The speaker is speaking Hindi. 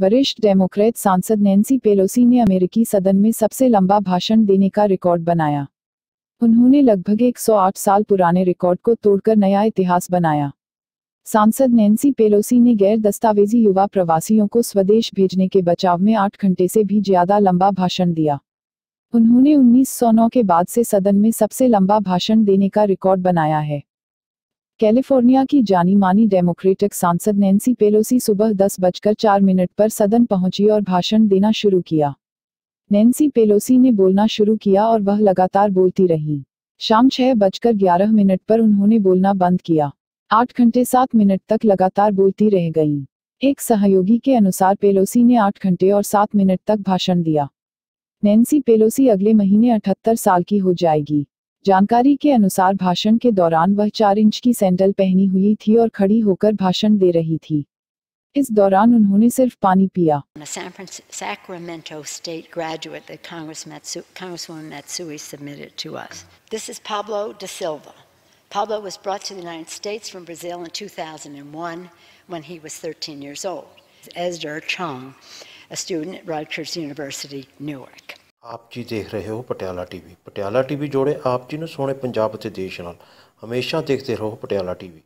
वरिष्ठ डेमोक्रेट सांसद नैन्सी पेलोसी ने अमेरिकी सदन में सबसे लंबा भाषण देने का रिकॉर्ड बनाया उन्होंने लगभग 108 साल पुराने रिकॉर्ड को तोड़कर नया इतिहास बनाया सांसद नैन्सी पेलोसी ने गैर दस्तावेजी युवा प्रवासियों को स्वदेश भेजने के बचाव में आठ घंटे से भी ज्यादा लंबा भाषण दिया उन्होंने 1909 के बाद से सदन में सबसे लंबा भाषण देने का रिकॉर्ड बनाया है कैलिफोर्निया की जानी मानी डेमोक्रेटिक सांसद नैन्सी पेलोसी सुबह दस बजकर चार मिनट पर सदन पहुंची और भाषण देना शुरू किया नैन्सी पेलोसी ने बोलना शुरू किया और वह लगातार बोलती रही शाम छह बजकर ग्यारह मिनट पर उन्होंने बोलना बंद किया आठ घंटे सात मिनट तक लगातार बोलती रह गई एक सहयोगी के अनुसार पेलोसी ने आठ घंटे और सात मिनट तक भाषण दिया नैन्सी पेलोसी अगले महीने अठहत्तर साल की हो जाएगी जानकारी के अनुसार भाषण के दौरान वह चार इंच की सैंडल पहनी हुई थी और खड़ी होकर भाषण दे रही थी इस दौरान उन्होंने सिर्फ पानी पिया Pablo was brought to the United States from Brazil in 2001 when he was 13 years old. Ezra Chong, a student at Rutgers University, Newark. ਆਪ ਜੀ ਦੇਖ ਰਹੇ ਹੋ ਪਟਿਆਲਾ ਟੀਵੀ ਪਟਿਆਲਾ ਟੀਵੀ ਜੋੜੇ ਆਪ ਜੀ ਨੂੰ ਸੋਹਣੇ ਪੰਜਾਬ ਅਤੇ ਦੇਸ਼ ਨਾਲ ਹਮੇਸ਼ਾ ਦੇਖਦੇ ਰਹੋ ਪਟਿਆਲਾ ਟੀਵੀ